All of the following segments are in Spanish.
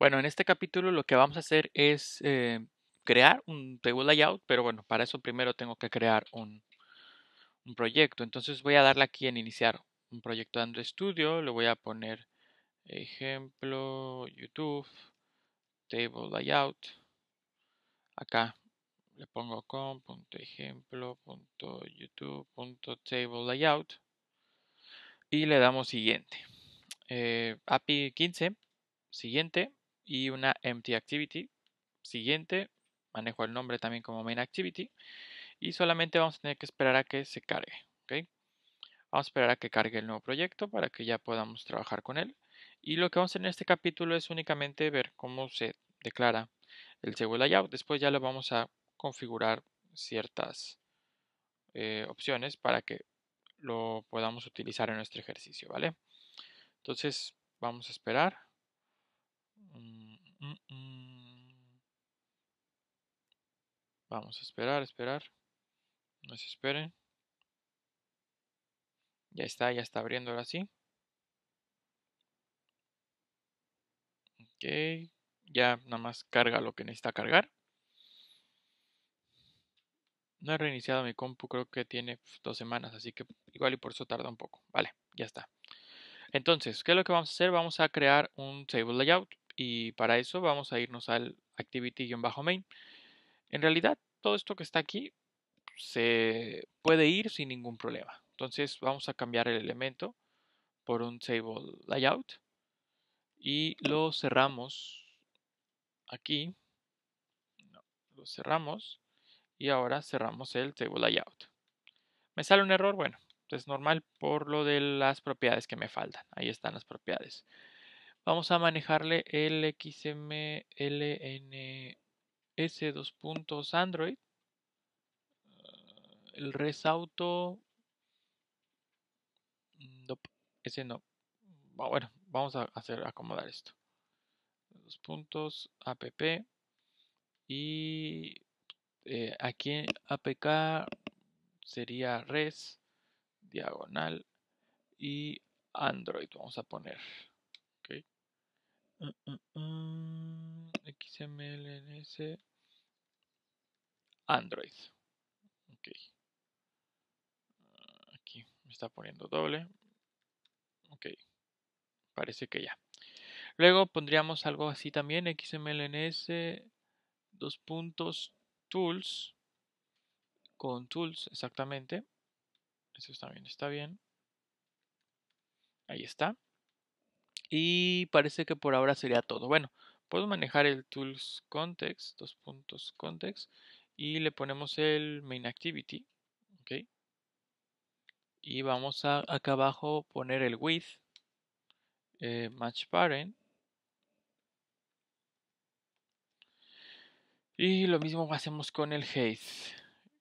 Bueno, en este capítulo lo que vamos a hacer es eh, crear un table layout, pero bueno, para eso primero tengo que crear un, proyecto. Entonces voy a darle aquí en iniciar un proyecto de Android Studio, le voy a poner ejemplo YouTube, table layout. Acá le pongo com.ejemplo.youtube.table layout y le damos siguiente. Eh, API 15, siguiente y una empty activity. Siguiente, manejo el nombre también como main activity y solamente vamos a tener que esperar a que se cargue. ¿ok? Vamos a esperar a que cargue el nuevo proyecto para que ya podamos trabajar con él. Y lo que vamos a hacer en este capítulo es únicamente ver cómo se declara el segundo layout. Después ya lo vamos a configurar ciertas eh, opciones para que lo podamos utilizar en nuestro ejercicio, ¿vale? Entonces vamos a esperar. Mm, mm, mm. Vamos a esperar, esperar. No se esperen. Ya está, ya está abriendo ahora sí. Ok. Ya nada más carga lo que necesita cargar. No he reiniciado mi compu, creo que tiene pues, dos semanas, así que igual y por eso tarda un poco. Vale, ya está. Entonces, ¿qué es lo que vamos a hacer? Vamos a crear un table layout y para eso vamos a irnos al activity-main. En realidad, todo esto que está aquí se puede ir sin ningún problema. Entonces vamos a cambiar el elemento por un table layout y lo cerramos aquí. No, lo cerramos y ahora cerramos el table layout. Me sale un error, bueno, es normal por lo de las propiedades que me faltan. Ahí están las propiedades. Vamos a manejarle el XMLNS dos puntos Android, ah, el resauto, auto mm, ese no. Bueno, vamos a hacer acomodar esto. Dos puntos app y eh, aquí en apk sería res diagonal y android vamos a poner okay. Mm, mm, mm, XMLNS Android. Ok. Ah, aquí me está poniendo doble. Ok. Parece que ya. Luego pondríamos algo así también. XMLNS dos puntos tools. Con tools, exactamente. Eso también está bien. Ahí está. Y parece que por ahora sería todo. Bueno, puedo manejar el tools context, dos puntos context, y le ponemos el main activity. ok Y vamos a acá abajo poner el with eh, match parent. Y lo mismo hacemos con el height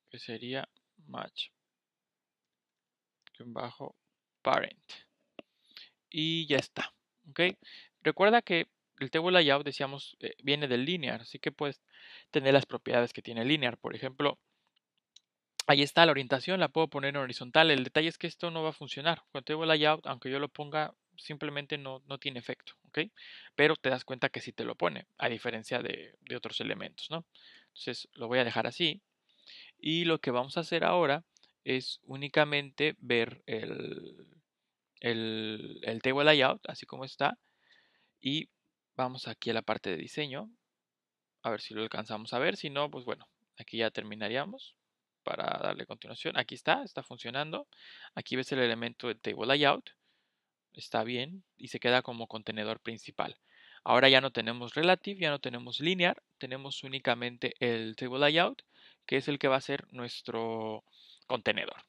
que sería match bajo parent. Y ya está. Recuerda que el table layout, decíamos, eh, viene del linear, así que puedes tener las propiedades que tiene linear. Por ejemplo, ahí está la orientación, la puedo poner en horizontal. El detalle es que esto no va a funcionar. Con table layout, aunque yo lo ponga, simplemente no, tiene efecto, ¿ok? Pero te das cuenta que sí te lo pone, a diferencia de, otros elementos, ¿no? Entonces lo voy a dejar así. Y lo que vamos a hacer ahora es únicamente ver el, el, table layout, así como está. Y vamos aquí a la parte de diseño. A ver si lo alcanzamos a ver. Si no, pues bueno, aquí ya terminaríamos para darle continuación. Aquí está, está funcionando. Aquí ves el elemento de table layout. Está bien y se queda como contenedor principal. Ahora ya no tenemos relative, ya no tenemos linear, tenemos únicamente el table layout, que es el que va a ser nuestro contenedor.